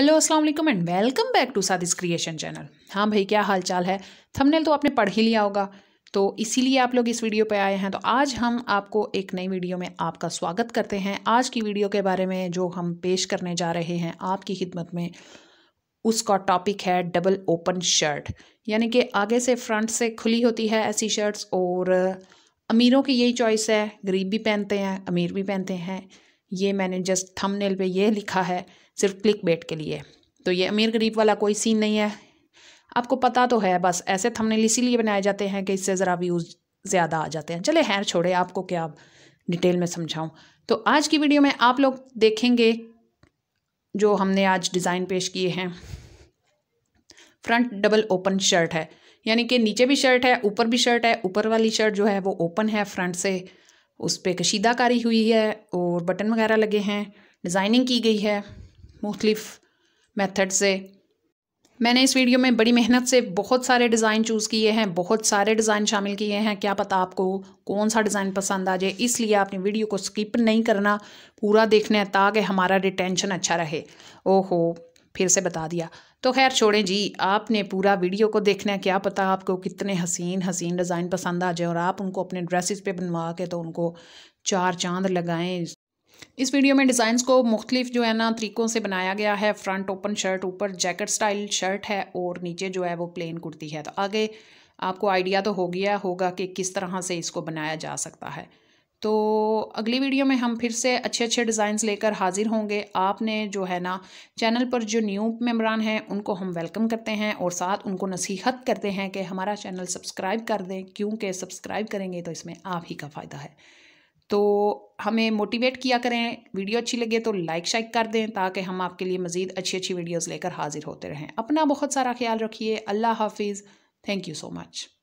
hello अस्सलाम वालेकुम and welcome back to सादिस क्रिएशन चैनल हाँ भाई क्या हाल चाल है थंबनेल तो आपने पढ़ ही लिया होगा तो इसीलिए आप लोग इस वीडियो पे आए हैं तो आज हम आपको एक नई वीडियो में आपका स्वागत करते हैं आज की वीडियो के बारे में जो हम पेश करने जा रहे हैं आपकी खिदमत में उसका टॉपिक है डबल ओपन शर्ट यानी कि आगे से फ्रंट से खुली होती है ऐसी शर्ट्स और अमीरों की यही चॉइस है गरीब भी पहनते हैं अमीर भी पहनते हैं ये मैंने जस्ट थंबनेल पे ये लिखा है सिर्फ क्लिक बेट के लिए तो ये अमीर गरीब वाला कोई सीन नहीं है आपको पता तो है बस ऐसे थंबनेल इसीलिए बनाए जाते हैं कि इससे ज़रा व्यूज़ ज़्यादा आ जाते हैं चले हैर छोड़े आपको क्या आप डिटेल में समझाऊँ तो आज की वीडियो में आप लोग देखेंगे जो हमने आज डिज़ाइन पेश किए हैं फ्रंट डबल ओपन शर्ट है यानी कि नीचे भी शर्ट है ऊपर भी शर्ट है ऊपर वाली शर्ट जो है वो ओपन है फ्रंट से उस पर कशीदाकारी हुई है और बटन वगैरह लगे हैं डिज़ाइनिंग की गई है मुख्तलिफ़ मेथड से मैंने इस वीडियो में बड़ी मेहनत से बहुत सारे डिज़ाइन चूज़ किए हैं बहुत सारे डिज़ाइन शामिल किए हैं क्या पता आपको कौन सा डिज़ाइन पसंद आ जाए इसलिए आपने वीडियो को स्किप नहीं करना पूरा देखना है ताकि हमारा रिटेंशन अच्छा रहे ओहो फिर से बता दिया तो खैर छोड़ें जी आपने पूरा वीडियो को देखना है क्या पता आपको कितने हसीन हसीन डिज़ाइन पसंद आ जाए और आप उनको अपने ड्रेसेस पे बनवा के तो उनको चार चांद लगाएं इस वीडियो में डिज़ाइंस को मुख्तलिफ जो है ना तरीक़ों से बनाया गया है फ्रंट ओपन शर्ट ऊपर जैकेट स्टाइल शर्ट है और नीचे जो है वो प्लेन कुर्ती है तो आगे आपको आइडिया तो हो गया होगा कि किस तरह से इसको बनाया जा सकता है तो अगली वीडियो में हम फिर से अच्छे अच्छे डिज़ाइंस लेकर हाज़िर होंगे आपने जो है ना चैनल पर जो न्यू मेम्बरान हैं उनको हम वेलकम करते हैं और साथ उनको नसीहत करते हैं कि हमारा चैनल सब्सक्राइब कर दें क्योंकि सब्सक्राइब करेंगे तो इसमें आप ही का फ़ायदा है तो हमें मोटिवेट किया करें वीडियो अच्छी लगे तो लाइक शाइक कर दें ताकि हम आपके लिए मज़ीद अच्छी अच्छी वीडियोज़ लेकर हाज़िर होते रहें अपना बहुत सारा ख्याल रखिए अल्लाह हाफिज़ थैंक यू सो मच